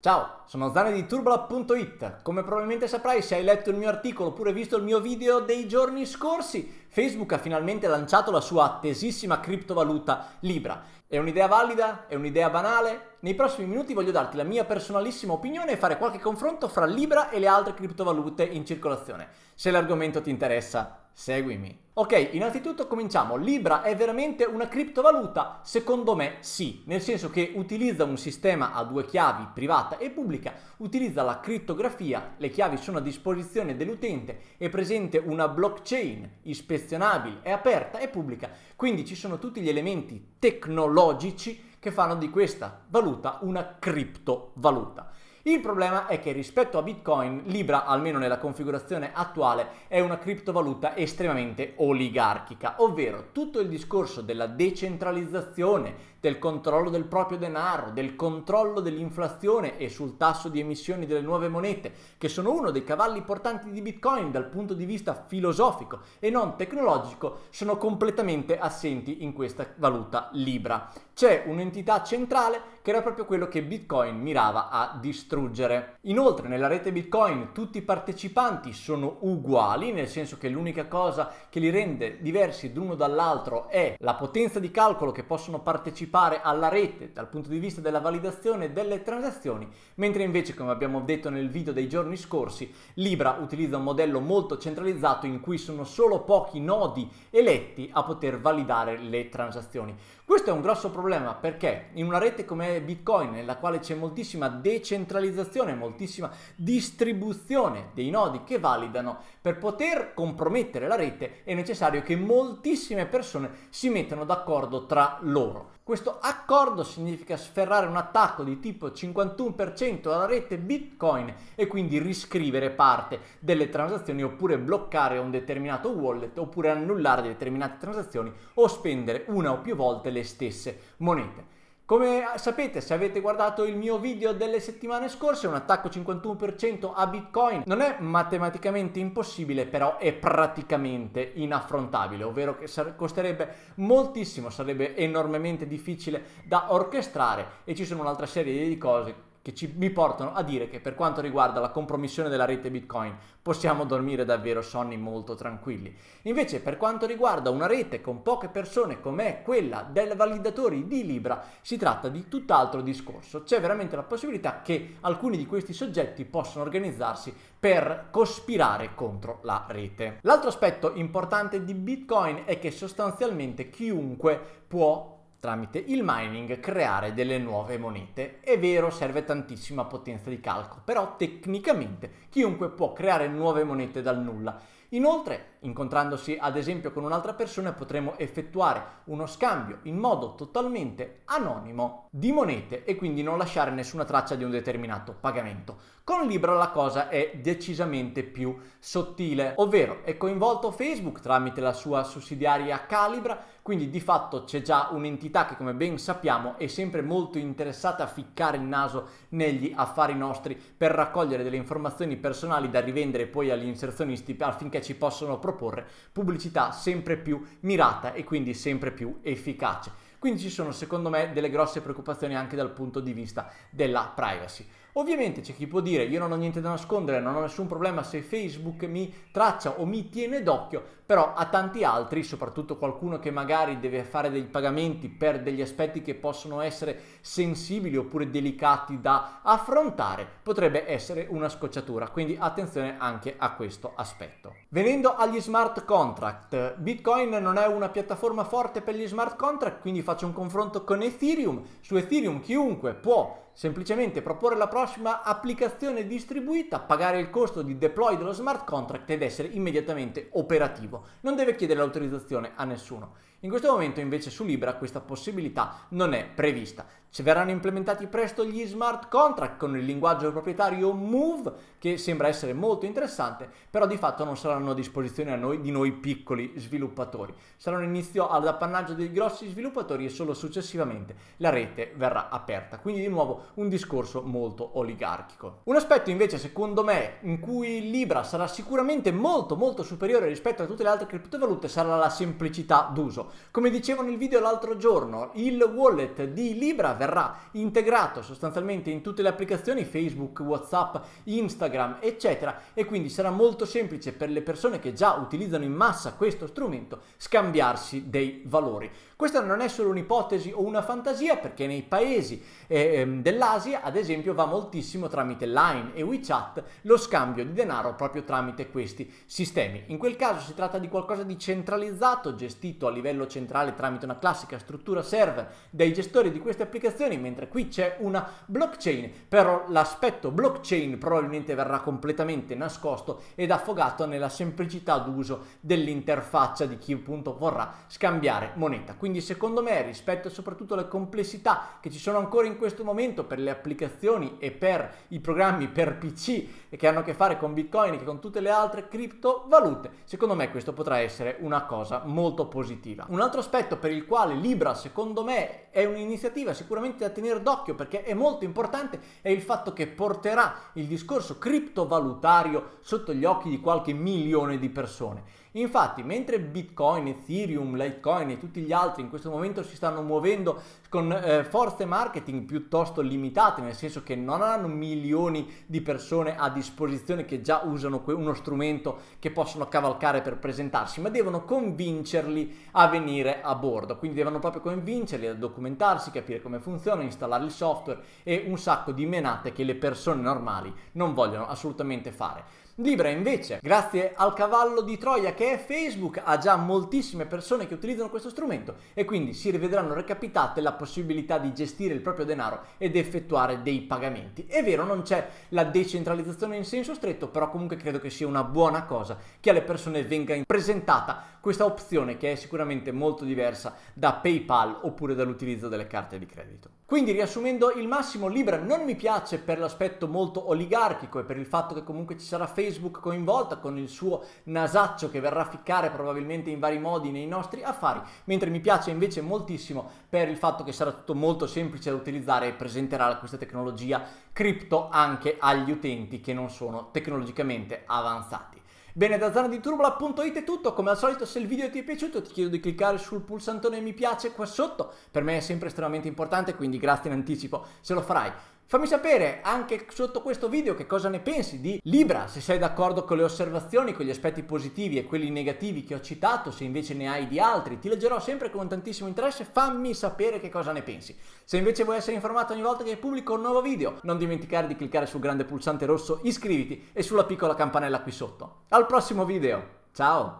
Ciao, sono Zane di Turbolab.it. Come probabilmente saprai se hai letto il mio articolo oppure visto il mio video dei giorni scorsi, Facebook ha finalmente lanciato la sua attesissima criptovaluta Libra. È un'idea valida? È un'idea banale? Nei prossimi minuti voglio darti la mia personalissima opinione e fare qualche confronto fra Libra e le altre criptovalute in circolazione. Se l'argomento ti interessa, Seguimi. Ok, innanzitutto cominciamo. Libra è veramente una criptovaluta? Secondo me sì, nel senso che utilizza un sistema a due chiavi, privata e pubblica, utilizza la criptografia, le chiavi sono a disposizione dell'utente, è presente una blockchain ispezionabile, è aperta e pubblica, quindi ci sono tutti gli elementi tecnologici che fanno di questa valuta una criptovaluta. Il problema è che rispetto a Bitcoin, Libra, almeno nella configurazione attuale, è una criptovaluta estremamente oligarchica, ovvero tutto il discorso della decentralizzazione, del controllo del proprio denaro, del controllo dell'inflazione e sul tasso di emissioni delle nuove monete, che sono uno dei cavalli portanti di Bitcoin dal punto di vista filosofico e non tecnologico, sono completamente assenti in questa valuta Libra. C'è un'entità centrale che era proprio quello che Bitcoin mirava a distruggere. Inoltre nella rete Bitcoin tutti i partecipanti sono uguali, nel senso che l'unica cosa che li rende diversi l'uno dall'altro è la potenza di calcolo che possono partecipare partecipare alla rete dal punto di vista della validazione delle transazioni, mentre invece, come abbiamo detto nel video dei giorni scorsi, Libra utilizza un modello molto centralizzato in cui sono solo pochi nodi eletti a poter validare le transazioni. Questo è un grosso problema perché in una rete come Bitcoin, nella quale c'è moltissima decentralizzazione, moltissima distribuzione dei nodi che validano, per poter compromettere la rete è necessario che moltissime persone si mettano d'accordo tra loro. Questo accordo significa sferrare un attacco di tipo 51% alla rete Bitcoin e quindi riscrivere parte delle transazioni oppure bloccare un determinato wallet oppure annullare determinate transazioni o spendere una o più volte le stesse monete. Come sapete, se avete guardato il mio video delle settimane scorse, un attacco 51% a Bitcoin non è matematicamente impossibile, però è praticamente inaffrontabile, ovvero che costerebbe moltissimo, sarebbe enormemente difficile da orchestrare e ci sono un'altra serie di cose che ci, mi portano a dire che per quanto riguarda la compromissione della rete Bitcoin possiamo dormire davvero sonni molto tranquilli. Invece per quanto riguarda una rete con poche persone come quella dei validatori di Libra si tratta di tutt'altro discorso. C'è veramente la possibilità che alcuni di questi soggetti possano organizzarsi per cospirare contro la rete. L'altro aspetto importante di Bitcoin è che sostanzialmente chiunque può tramite il mining creare delle nuove monete. È vero, serve tantissima potenza di calcolo, però tecnicamente chiunque può creare nuove monete dal nulla. Inoltre, Incontrandosi ad esempio con un'altra persona potremo effettuare uno scambio in modo totalmente anonimo di monete e quindi non lasciare nessuna traccia di un determinato pagamento. Con Libra la cosa è decisamente più sottile, ovvero è coinvolto Facebook tramite la sua sussidiaria Calibra, quindi di fatto c'è già un'entità che come ben sappiamo è sempre molto interessata a ficcare il naso negli affari nostri per raccogliere delle informazioni personali da rivendere poi agli inserzionisti affinché ci possano proporre pubblicità sempre più mirata e quindi sempre più efficace. Quindi ci sono secondo me delle grosse preoccupazioni anche dal punto di vista della privacy. Ovviamente c'è chi può dire io non ho niente da nascondere, non ho nessun problema se Facebook mi traccia o mi tiene d'occhio, però a tanti altri, soprattutto qualcuno che magari deve fare dei pagamenti per degli aspetti che possono essere sensibili oppure delicati da affrontare, potrebbe essere una scocciatura, quindi attenzione anche a questo aspetto. Venendo agli smart contract, Bitcoin non è una piattaforma forte per gli smart contract, quindi faccio un confronto con Ethereum. Su Ethereum chiunque può semplicemente proporre la prossima applicazione distribuita, pagare il costo di deploy dello smart contract ed essere immediatamente operativo non deve chiedere l'autorizzazione a nessuno. In questo momento invece su Libra questa possibilità non è prevista. Ci verranno implementati presto gli smart contract con il linguaggio proprietario Move che sembra essere molto interessante, però di fatto non saranno a disposizione a noi di noi piccoli sviluppatori. Saranno inizio ad appannaggio dei grossi sviluppatori e solo successivamente la rete verrà aperta. Quindi di nuovo un discorso molto oligarchico. Un aspetto invece secondo me in cui Libra sarà sicuramente molto molto superiore rispetto a tutte le altre criptovalute sarà la semplicità d'uso. Come dicevo nel video l'altro giorno, il wallet di Libra verrà integrato sostanzialmente in tutte le applicazioni Facebook, WhatsApp, Instagram, eccetera e quindi sarà molto semplice per le persone che già utilizzano in massa questo strumento scambiarsi dei valori. Questa non è solo un'ipotesi o una fantasia perché nei paesi eh, dell'Asia, ad esempio, va moltissimo tramite Line e WeChat lo scambio di denaro proprio tramite questi sistemi. In quel caso si tratta di qualcosa di centralizzato, gestito a livello pannello centrale tramite una classica struttura server dei gestori di queste applicazioni, mentre qui c'è una blockchain, però l'aspetto blockchain probabilmente verrà completamente nascosto ed affogato nella semplicità d'uso dell'interfaccia di chi appunto vorrà scambiare moneta. Quindi secondo me rispetto soprattutto alle complessità che ci sono ancora in questo momento per le applicazioni e per i programmi per PC che hanno a che fare con Bitcoin e con tutte le altre criptovalute, secondo me questo potrà essere una cosa molto positiva. Un altro aspetto per il quale Libra, secondo me, è un'iniziativa sicuramente da tenere d'occhio perché è molto importante è il fatto che porterà il discorso criptovalutario sotto gli occhi di qualche milione di persone. Infatti, mentre Bitcoin, Ethereum, Litecoin e tutti gli altri in questo momento si stanno muovendo con eh, forze marketing piuttosto limitate, nel senso che non hanno milioni di persone a disposizione che già usano que- uno strumento che possono cavalcare per presentarsi, ma devono convincerli a venire a bordo. Quindi devono proprio convincerli a documentarsi, capire come funziona, installare il software e un sacco di menate che le persone normali non vogliono assolutamente fare. Libra invece, grazie al cavallo di Troia che è Facebook, ha già moltissime persone che utilizzano questo strumento e quindi si rivedranno recapitate la possibilità di gestire il proprio denaro ed effettuare dei pagamenti. È vero, non c'è la decentralizzazione in senso stretto, però comunque credo che sia una buona cosa che alle persone venga presentata questa opzione che è sicuramente molto diversa da PayPal oppure dall'utilizzo delle carte di credito. Quindi riassumendo il massimo, Libra non mi piace per l'aspetto molto oligarchico e per il fatto che comunque ci sarà Facebook coinvolta con il suo nasaccio che verrà a ficcare probabilmente in vari modi nei nostri affari, mentre mi piace invece moltissimo per il fatto che sarà tutto molto semplice da utilizzare e presenterà questa tecnologia cripto anche agli utenti che non sono tecnologicamente avanzati. Bene, da zona di turbola.it è tutto, come al solito se il video ti è piaciuto ti chiedo di cliccare sul pulsantone mi piace qua sotto, per me è sempre estremamente importante, quindi grazie in anticipo se lo farai. Fammi sapere anche sotto questo video che cosa ne pensi di Libra, se sei d'accordo con le osservazioni, con gli aspetti positivi e quelli negativi che ho citato, se invece ne hai di altri, ti leggerò sempre con tantissimo interesse, fammi sapere che cosa ne pensi. Se invece vuoi essere informato ogni volta che pubblico un nuovo video, non dimenticare di cliccare sul grande pulsante rosso iscriviti e sulla piccola campanella qui sotto. Al prossimo video, ciao!